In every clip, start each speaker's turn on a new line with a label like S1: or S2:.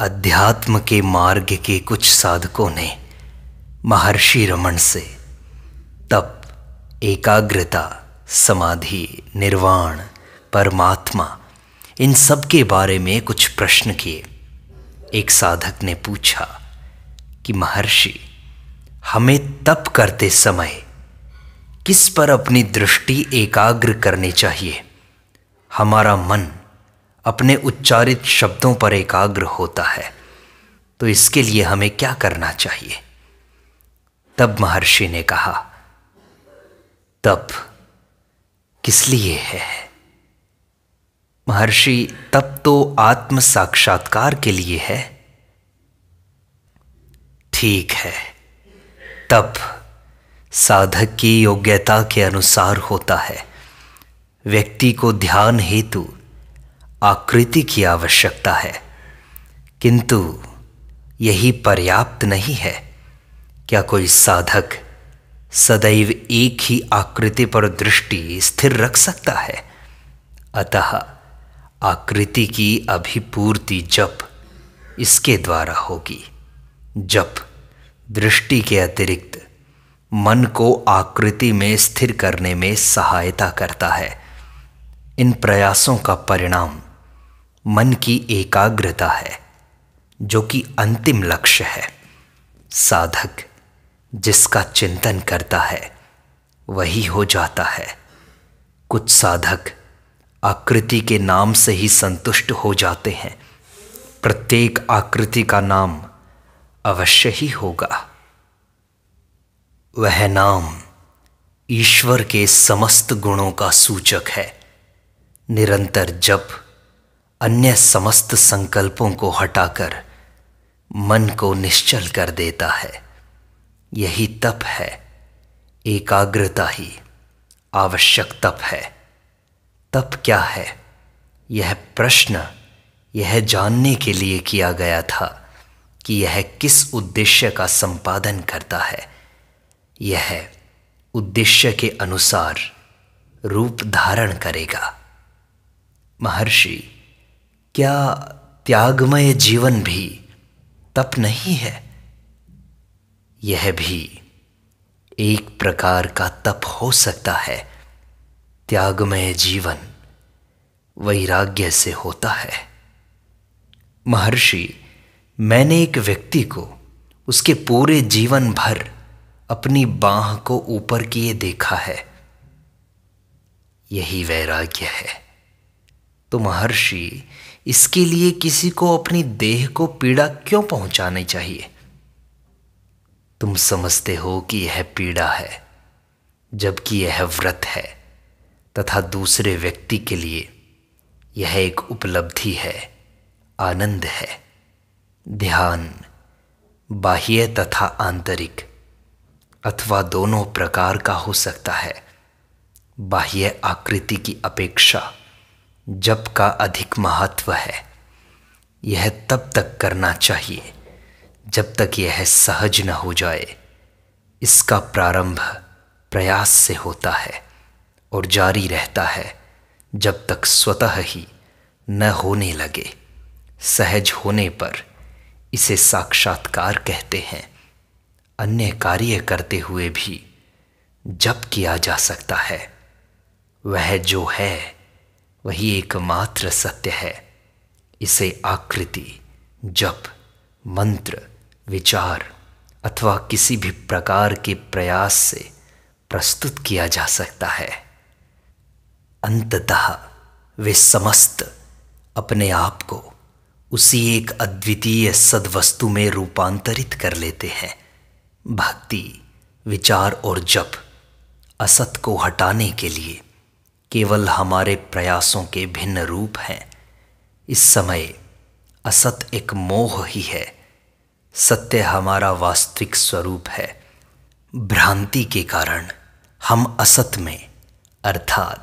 S1: अध्यात्म के मार्ग के कुछ साधकों ने महर्षि रमण से तप एकाग्रता समाधि निर्वाण परमात्मा इन सब के बारे में कुछ प्रश्न किए एक साधक ने पूछा कि महर्षि हमें तप करते समय किस पर अपनी दृष्टि एकाग्र करनी चाहिए हमारा मन अपने उच्चारित शब्दों पर एकाग्र होता है तो इसके लिए हमें क्या करना चाहिए तब महर्षि ने कहा तप किस लिए है महर्षि तप तो आत्म साक्षात्कार के लिए है ठीक है तप साधक की योग्यता के अनुसार होता है व्यक्ति को ध्यान हेतु आकृति की आवश्यकता है किंतु यही पर्याप्त नहीं है क्या कोई साधक सदैव एक ही आकृति पर दृष्टि स्थिर रख सकता है अतः आकृति की अभिपूर्ति जप इसके द्वारा होगी जप दृष्टि के अतिरिक्त मन को आकृति में स्थिर करने में सहायता करता है इन प्रयासों का परिणाम मन की एकाग्रता है जो कि अंतिम लक्ष्य है साधक जिसका चिंतन करता है वही हो जाता है कुछ साधक आकृति के नाम से ही संतुष्ट हो जाते हैं प्रत्येक आकृति का नाम अवश्य ही होगा वह नाम ईश्वर के समस्त गुणों का सूचक है निरंतर जप अन्य समस्त संकल्पों को हटाकर मन को निश्चल कर देता है यही तप है एकाग्रता ही आवश्यक तप है तप क्या है यह प्रश्न यह जानने के लिए किया गया था कि यह किस उद्देश्य का संपादन करता है यह उद्देश्य के अनुसार रूप धारण करेगा महर्षि क्या त्यागमय जीवन भी तप नहीं है यह भी एक प्रकार का तप हो सकता है त्यागमय जीवन वैराग्य से होता है महर्षि मैंने एक व्यक्ति को उसके पूरे जीवन भर अपनी बाह को ऊपर किए देखा है यही वैराग्य है तो महर्षि इसके लिए किसी को अपनी देह को पीड़ा क्यों पहुंचानी चाहिए तुम समझते हो कि यह पीड़ा है जबकि यह व्रत है तथा दूसरे व्यक्ति के लिए यह एक उपलब्धि है आनंद है ध्यान बाह्य तथा आंतरिक अथवा दोनों प्रकार का हो सकता है बाह्य आकृति की अपेक्षा जप का अधिक महत्व है यह तब तक करना चाहिए जब तक यह सहज न हो जाए इसका प्रारंभ प्रयास से होता है और जारी रहता है जब तक स्वतः ही न होने लगे सहज होने पर इसे साक्षात्कार कहते हैं अन्य कार्य करते हुए भी जप किया जा सकता है वह जो है वही एकमात्र सत्य है इसे आकृति जप मंत्र विचार अथवा किसी भी प्रकार के प्रयास से प्रस्तुत किया जा सकता है अंततः वे समस्त अपने आप को उसी एक अद्वितीय सदवस्तु में रूपांतरित कर लेते हैं भक्ति विचार और जप असत को हटाने के लिए केवल हमारे प्रयासों के भिन्न रूप हैं इस समय असत एक मोह ही है सत्य हमारा वास्तविक स्वरूप है भ्रांति के कारण हम असत में अर्थात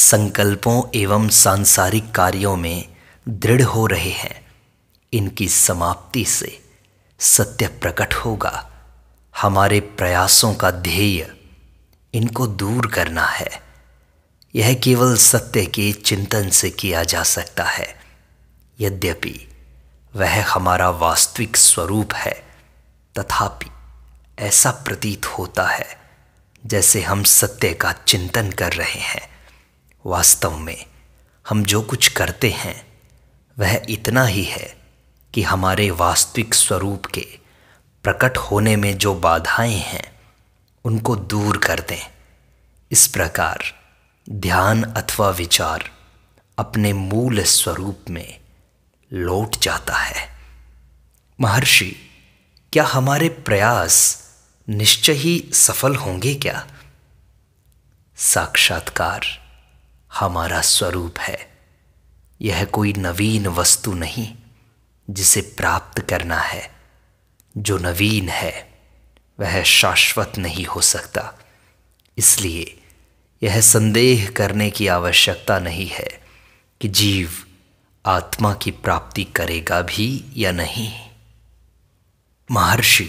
S1: संकल्पों एवं सांसारिक कार्यों में दृढ़ हो रहे हैं इनकी समाप्ति से सत्य प्रकट होगा हमारे प्रयासों का ध्येय इनको दूर करना है यह केवल सत्य के चिंतन से किया जा सकता है यद्यपि वह हमारा वास्तविक स्वरूप है तथापि ऐसा प्रतीत होता है जैसे हम सत्य का चिंतन कर रहे हैं वास्तव में हम जो कुछ करते हैं वह इतना ही है कि हमारे वास्तविक स्वरूप के प्रकट होने में जो बाधाएं हैं उनको दूर कर दें इस प्रकार ध्यान अथवा विचार अपने मूल स्वरूप में लौट जाता है महर्षि क्या हमारे प्रयास निश्चय ही सफल होंगे क्या साक्षात्कार हमारा स्वरूप है यह कोई नवीन वस्तु नहीं जिसे प्राप्त करना है जो नवीन है वह शाश्वत नहीं हो सकता इसलिए यह संदेह करने की आवश्यकता नहीं है कि जीव आत्मा की प्राप्ति करेगा भी या नहीं महर्षि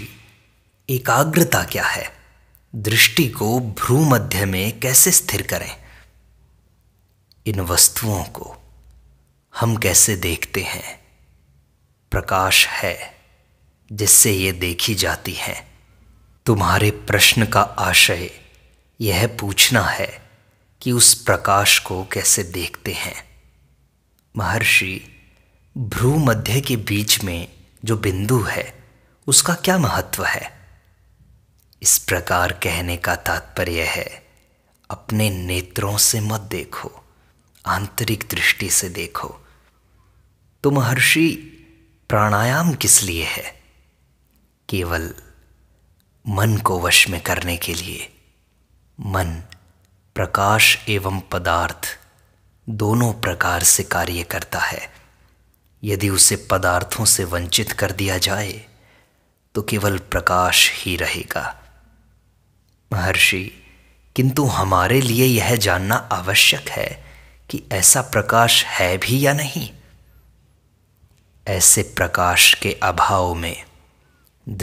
S1: एकाग्रता क्या है दृष्टि को भ्रू मध्य में कैसे स्थिर करें इन वस्तुओं को हम कैसे देखते हैं प्रकाश है जिससे ये देखी जाती हैं तुम्हारे प्रश्न का आशय यह पूछना है कि उस प्रकाश को कैसे देखते हैं महर्षि भ्रू मध्य के बीच में जो बिंदु है उसका क्या महत्व है इस प्रकार कहने का तात्पर्य है अपने नेत्रों से मत देखो आंतरिक दृष्टि से देखो तो महर्षि प्राणायाम किस लिए है केवल मन को वश में करने के लिए मन प्रकाश एवं पदार्थ दोनों प्रकार से कार्य करता है यदि उसे पदार्थों से वंचित कर दिया जाए तो केवल प्रकाश ही रहेगा महर्षि किंतु हमारे लिए यह जानना आवश्यक है कि ऐसा प्रकाश है भी या नहीं ऐसे प्रकाश के अभाव में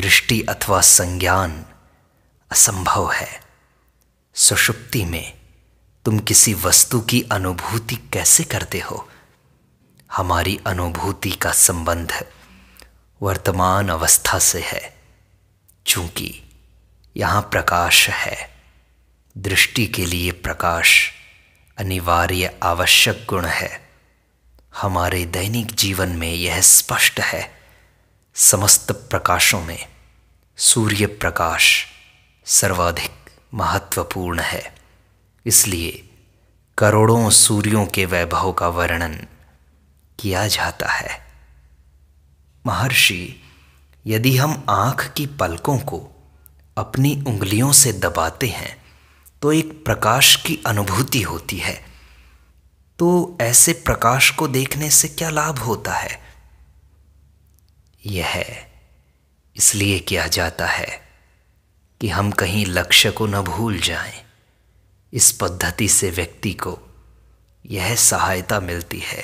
S1: दृष्टि अथवा संज्ञान असंभव है सुषुप्ति में तुम किसी वस्तु की अनुभूति कैसे करते हो हमारी अनुभूति का संबंध वर्तमान अवस्था से है चूंकि यहां प्रकाश है दृष्टि के लिए प्रकाश अनिवार्य आवश्यक गुण है हमारे दैनिक जीवन में यह स्पष्ट है समस्त प्रकाशों में सूर्य प्रकाश सर्वाधिक महत्वपूर्ण है इसलिए करोड़ों सूर्यों के वैभव का वर्णन किया जाता है महर्षि यदि हम आंख की पलकों को अपनी उंगलियों से दबाते हैं तो एक प्रकाश की अनुभूति होती है तो ऐसे प्रकाश को देखने से क्या लाभ होता है यह इसलिए किया जाता है कि हम कहीं लक्ष्य को न भूल जाएं इस पद्धति से व्यक्ति को यह सहायता मिलती है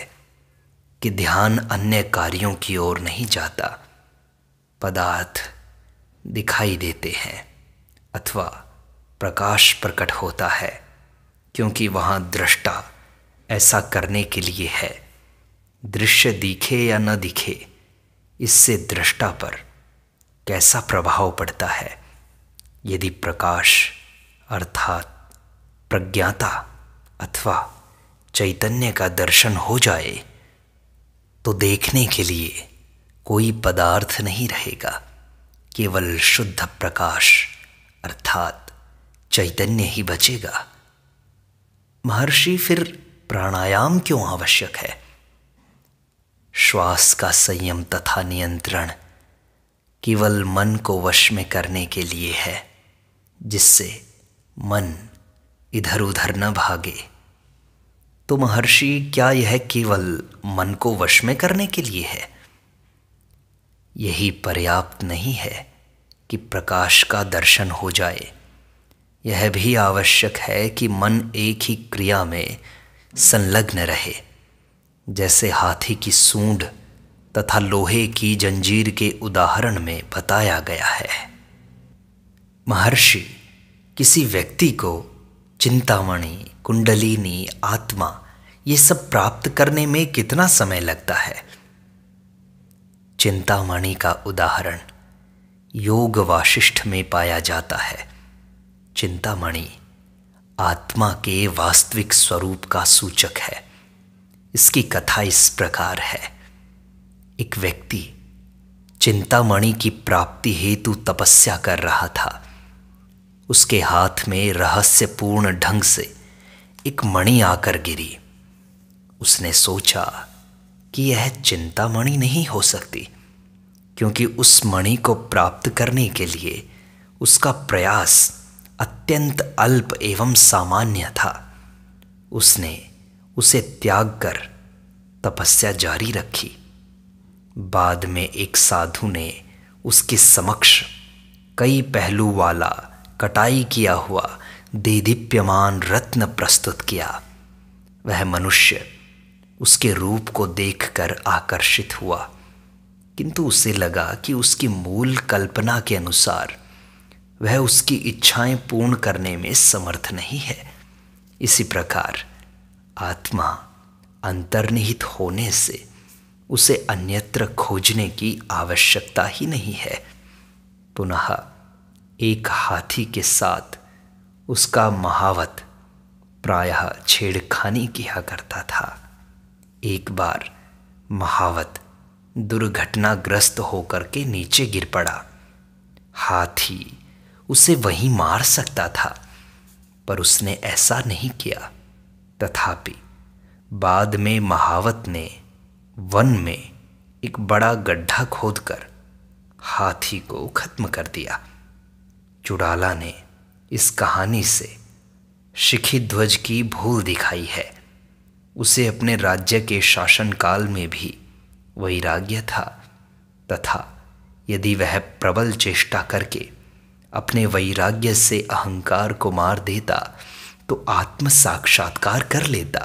S1: कि ध्यान अन्य कार्यों की ओर नहीं जाता पदार्थ दिखाई देते हैं अथवा प्रकाश प्रकट होता है क्योंकि वहाँ दृष्टा ऐसा करने के लिए है दृश्य दिखे या न दिखे इससे दृष्टा पर कैसा प्रभाव पड़ता है यदि प्रकाश अर्थात प्रज्ञाता अथवा चैतन्य का दर्शन हो जाए तो देखने के लिए कोई पदार्थ नहीं रहेगा केवल शुद्ध प्रकाश अर्थात चैतन्य ही बचेगा महर्षि फिर प्राणायाम क्यों आवश्यक है श्वास का संयम तथा नियंत्रण केवल मन को वश में करने के लिए है जिससे मन इधर उधर न भागे तो महर्षि क्या यह केवल मन को वश में करने के लिए है यही पर्याप्त नहीं है कि प्रकाश का दर्शन हो जाए यह भी आवश्यक है कि मन एक ही क्रिया में संलग्न रहे जैसे हाथी की सूंड तथा लोहे की जंजीर के उदाहरण में बताया गया है महर्षि किसी व्यक्ति को चिंतामणि कुंडलिनी आत्मा ये सब प्राप्त करने में कितना समय लगता है चिंतामणि का उदाहरण योग वाशिष्ठ में पाया जाता है चिंतामणि आत्मा के वास्तविक स्वरूप का सूचक है इसकी कथा इस प्रकार है एक व्यक्ति चिंतामणि की प्राप्ति हेतु तपस्या कर रहा था उसके हाथ में रहस्यपूर्ण ढंग से एक मणि आकर गिरी उसने सोचा कि यह चिंता मणि नहीं हो सकती क्योंकि उस मणि को प्राप्त करने के लिए उसका प्रयास अत्यंत अल्प एवं सामान्य था उसने उसे त्याग कर तपस्या जारी रखी बाद में एक साधु ने उसके समक्ष कई पहलू वाला कटाई किया हुआ देदीप्यमान रत्न प्रस्तुत किया वह मनुष्य उसके रूप को देखकर आकर्षित हुआ किंतु उसे लगा कि उसकी मूल कल्पना के अनुसार वह उसकी इच्छाएं पूर्ण करने में समर्थ नहीं है इसी प्रकार आत्मा अंतर्निहित होने से उसे अन्यत्र खोजने की आवश्यकता ही नहीं है पुनः एक हाथी के साथ उसका महावत प्रायः छेड़खानी किया करता था एक बार महावत दुर्घटनाग्रस्त होकर के नीचे गिर पड़ा हाथी उसे वहीं मार सकता था पर उसने ऐसा नहीं किया तथापि बाद में महावत ने वन में एक बड़ा गड्ढा खोदकर हाथी को खत्म कर दिया चुड़ाला ने इस कहानी से शिखी ध्वज की भूल दिखाई है उसे अपने राज्य के शासनकाल में भी वैराग्य था तथा यदि वह प्रबल चेष्टा करके अपने वैराग्य से अहंकार को मार देता तो आत्म साक्षात्कार कर लेता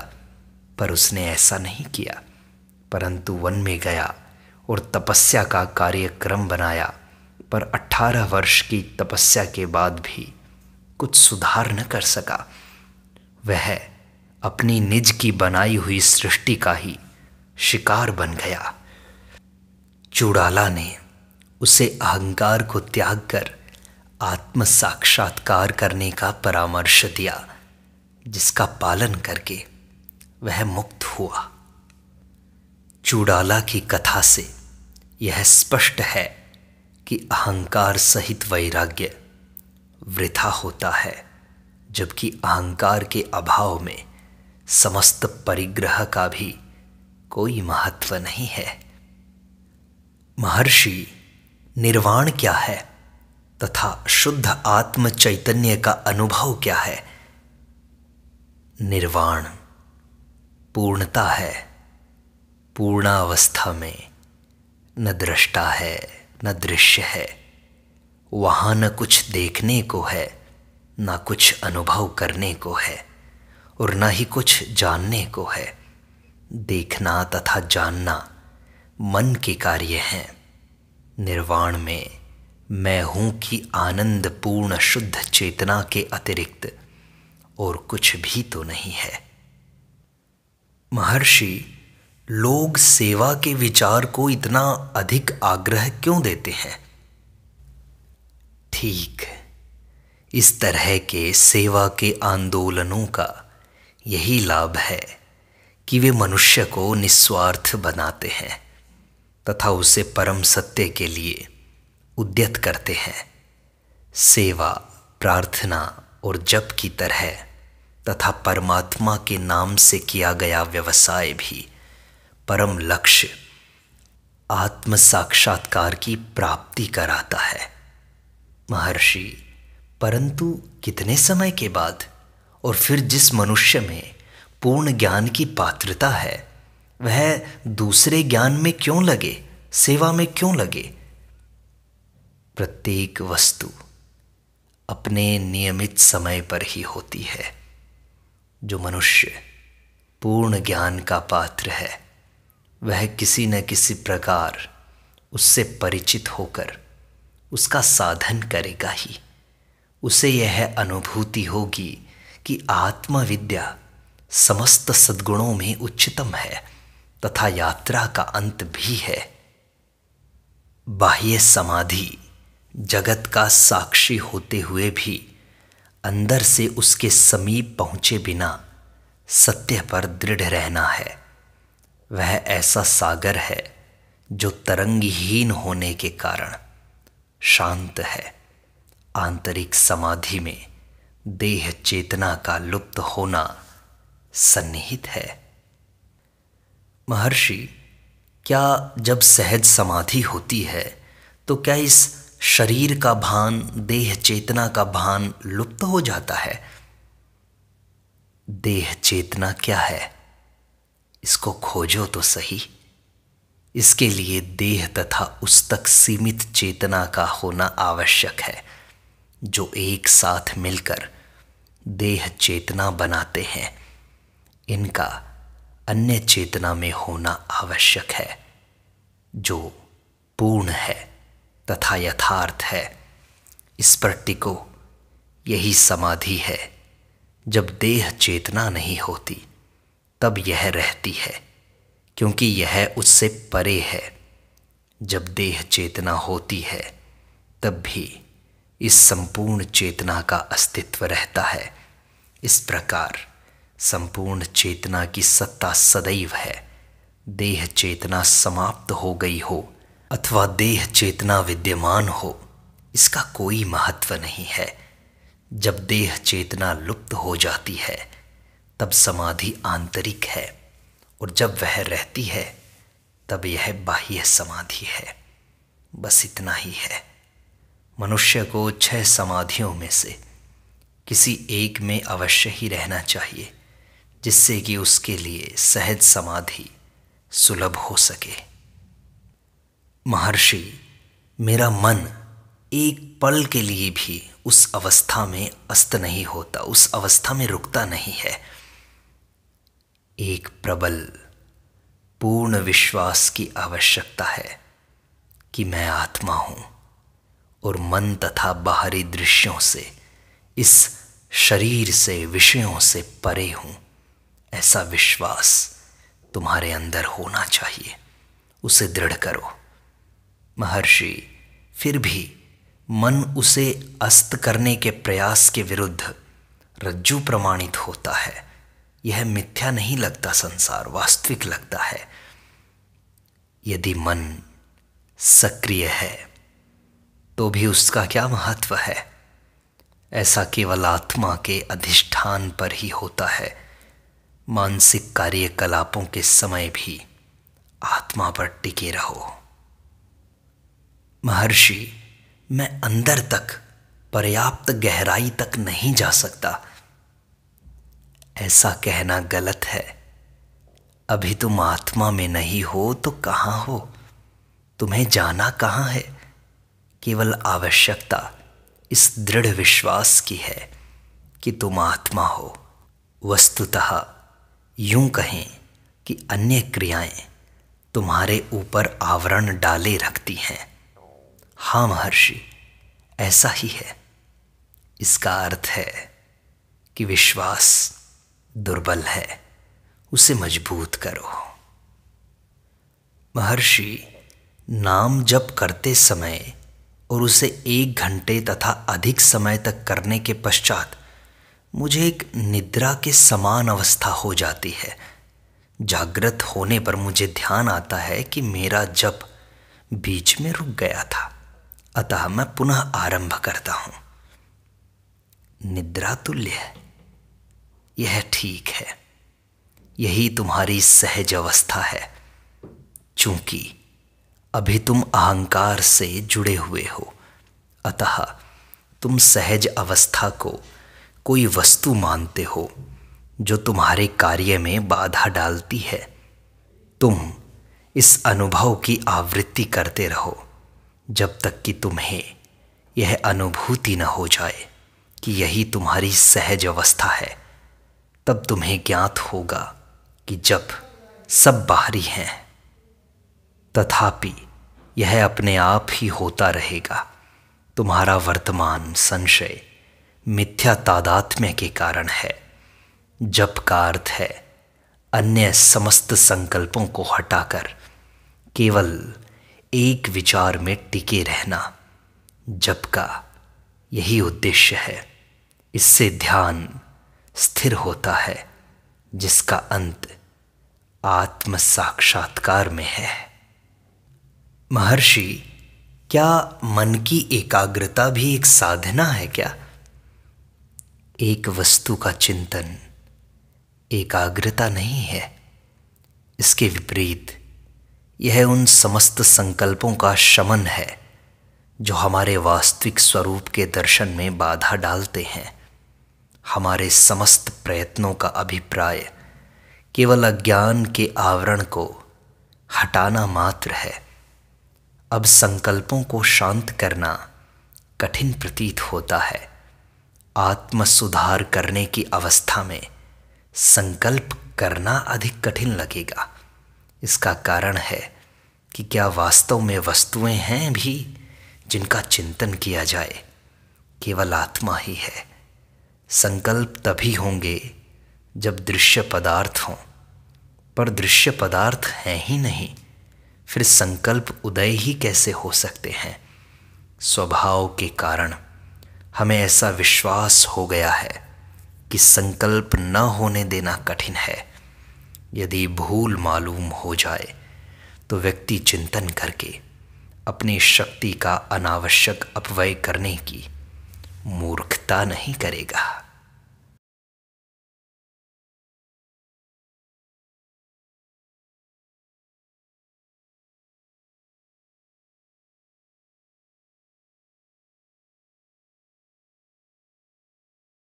S1: पर उसने ऐसा नहीं किया परंतु वन में गया और तपस्या का कार्यक्रम बनाया पर 18 वर्ष की तपस्या के बाद भी कुछ सुधार न कर सका वह अपनी निज की बनाई हुई सृष्टि का ही शिकार बन गया चूड़ाला ने उसे अहंकार को त्याग कर आत्म साक्षात्कार करने का परामर्श दिया जिसका पालन करके वह मुक्त हुआ चूड़ाला की कथा से यह स्पष्ट है कि अहंकार सहित वैराग्य वृथा होता है जबकि अहंकार के अभाव में समस्त परिग्रह का भी कोई महत्व नहीं है महर्षि निर्वाण क्या है तथा शुद्ध आत्म चैतन्य का अनुभव क्या है निर्वाण पूर्णता है पूर्णावस्था में न दृष्टा है न दृश्य है वहां न कुछ देखने को है न कुछ अनुभव करने को है और न ही कुछ जानने को है देखना तथा जानना मन के कार्य हैं निर्वाण में मैं हूं कि आनंद पूर्ण शुद्ध चेतना के अतिरिक्त और कुछ भी तो नहीं है महर्षि लोग सेवा के विचार को इतना अधिक आग्रह क्यों देते हैं ठीक इस तरह के सेवा के आंदोलनों का यही लाभ है कि वे मनुष्य को निस्वार्थ बनाते हैं तथा उसे परम सत्य के लिए उद्यत करते हैं सेवा प्रार्थना और जप की तरह तथा परमात्मा के नाम से किया गया व्यवसाय भी परम लक्ष्य आत्म साक्षात्कार की प्राप्ति कराता है महर्षि परंतु कितने समय के बाद और फिर जिस मनुष्य में पूर्ण ज्ञान की पात्रता है वह दूसरे ज्ञान में क्यों लगे सेवा में क्यों लगे प्रत्येक वस्तु अपने नियमित समय पर ही होती है जो मनुष्य पूर्ण ज्ञान का पात्र है वह किसी न किसी प्रकार उससे परिचित होकर उसका साधन करेगा ही उसे यह अनुभूति होगी कि आत्मविद्या समस्त सद्गुणों में उच्चतम है तथा यात्रा का अंत भी है बाह्य समाधि जगत का साक्षी होते हुए भी अंदर से उसके समीप पहुँचे बिना सत्य पर दृढ़ रहना है वह ऐसा सागर है जो तरंगहीन होने के कारण शांत है आंतरिक समाधि में देह चेतना का लुप्त होना सन्निहित है महर्षि क्या जब सहज समाधि होती है तो क्या इस शरीर का भान देह चेतना का भान लुप्त हो जाता है देह चेतना क्या है इसको खोजो तो सही इसके लिए देह तथा उस तक सीमित चेतना का होना आवश्यक है जो एक साथ मिलकर देह चेतना बनाते हैं इनका अन्य चेतना में होना आवश्यक है जो पूर्ण है तथा यथार्थ है इस पर टिको यही समाधि है जब देह चेतना नहीं होती तब यह रहती है क्योंकि यह उससे परे है जब देह चेतना होती है तब भी इस संपूर्ण चेतना का अस्तित्व रहता है इस प्रकार संपूर्ण चेतना की सत्ता सदैव है देह चेतना समाप्त हो गई हो अथवा देह चेतना विद्यमान हो इसका कोई महत्व नहीं है जब देह चेतना लुप्त हो जाती है तब समाधि आंतरिक है और जब वह रहती है तब यह बाह्य समाधि है बस इतना ही है मनुष्य को छह समाधियों में से किसी एक में अवश्य ही रहना चाहिए जिससे कि उसके लिए सहज समाधि सुलभ हो सके महर्षि मेरा मन एक पल के लिए भी उस अवस्था में अस्त नहीं होता उस अवस्था में रुकता नहीं है एक प्रबल पूर्ण विश्वास की आवश्यकता है कि मैं आत्मा हूं और मन तथा बाहरी दृश्यों से इस शरीर से विषयों से परे हूं ऐसा विश्वास तुम्हारे अंदर होना चाहिए उसे दृढ़ करो महर्षि फिर भी मन उसे अस्त करने के प्रयास के विरुद्ध रज्जु प्रमाणित होता है यह मिथ्या नहीं लगता संसार वास्तविक लगता है यदि मन सक्रिय है तो भी उसका क्या महत्व है ऐसा केवल आत्मा के अधिष्ठान पर ही होता है मानसिक कार्यकलापों के समय भी आत्मा पर टिके रहो महर्षि मैं अंदर तक पर्याप्त गहराई तक नहीं जा सकता ऐसा कहना गलत है अभी तुम आत्मा में नहीं हो तो कहाँ हो तुम्हें जाना कहाँ है केवल आवश्यकता इस दृढ़ विश्वास की है कि तुम आत्मा हो वस्तुतः यूं कहें कि अन्य क्रियाएं तुम्हारे ऊपर आवरण डाले रखती हैं हाँ महर्षि ऐसा ही है इसका अर्थ है कि विश्वास दुर्बल है उसे मजबूत करो महर्षि नाम जप करते समय और उसे एक घंटे तथा अधिक समय तक करने के पश्चात मुझे एक निद्रा के समान अवस्था हो जाती है जागृत होने पर मुझे ध्यान आता है कि मेरा जप बीच में रुक गया था अतः मैं पुनः आरंभ करता हूँ निद्रा तुल्य है यह ठीक है यही तुम्हारी सहज अवस्था है चूंकि अभी तुम अहंकार से जुड़े हुए हो अतः तुम सहज अवस्था को कोई वस्तु मानते हो जो तुम्हारे कार्य में बाधा डालती है तुम इस अनुभव की आवृत्ति करते रहो जब तक कि तुम्हें यह अनुभूति न हो जाए कि यही तुम्हारी सहज अवस्था है तब तुम्हें ज्ञात होगा कि जब सब बाहरी हैं तथापि यह अपने आप ही होता रहेगा तुम्हारा वर्तमान संशय मिथ्या तादात्म्य के कारण है जप का अर्थ है अन्य समस्त संकल्पों को हटाकर केवल एक विचार में टिके रहना जप का यही उद्देश्य है इससे ध्यान स्थिर होता है जिसका अंत आत्म साक्षात्कार में है महर्षि क्या मन की एकाग्रता भी एक साधना है क्या एक वस्तु का चिंतन एकाग्रता नहीं है इसके विपरीत यह उन समस्त संकल्पों का शमन है जो हमारे वास्तविक स्वरूप के दर्शन में बाधा डालते हैं हमारे समस्त प्रयत्नों का अभिप्राय केवल अज्ञान के आवरण को हटाना मात्र है अब संकल्पों को शांत करना कठिन प्रतीत होता है आत्म सुधार करने की अवस्था में संकल्प करना अधिक कठिन लगेगा इसका कारण है कि क्या वास्तव में वस्तुएं हैं भी जिनका चिंतन किया जाए केवल आत्मा ही है संकल्प तभी होंगे जब दृश्य पदार्थ हों पर दृश्य पदार्थ हैं ही नहीं फिर संकल्प उदय ही कैसे हो सकते हैं स्वभाव के कारण हमें ऐसा विश्वास हो गया है कि संकल्प न होने देना कठिन है यदि भूल मालूम हो जाए तो व्यक्ति चिंतन करके अपनी शक्ति का अनावश्यक अपव्यय करने की मूर्खता नहीं करेगा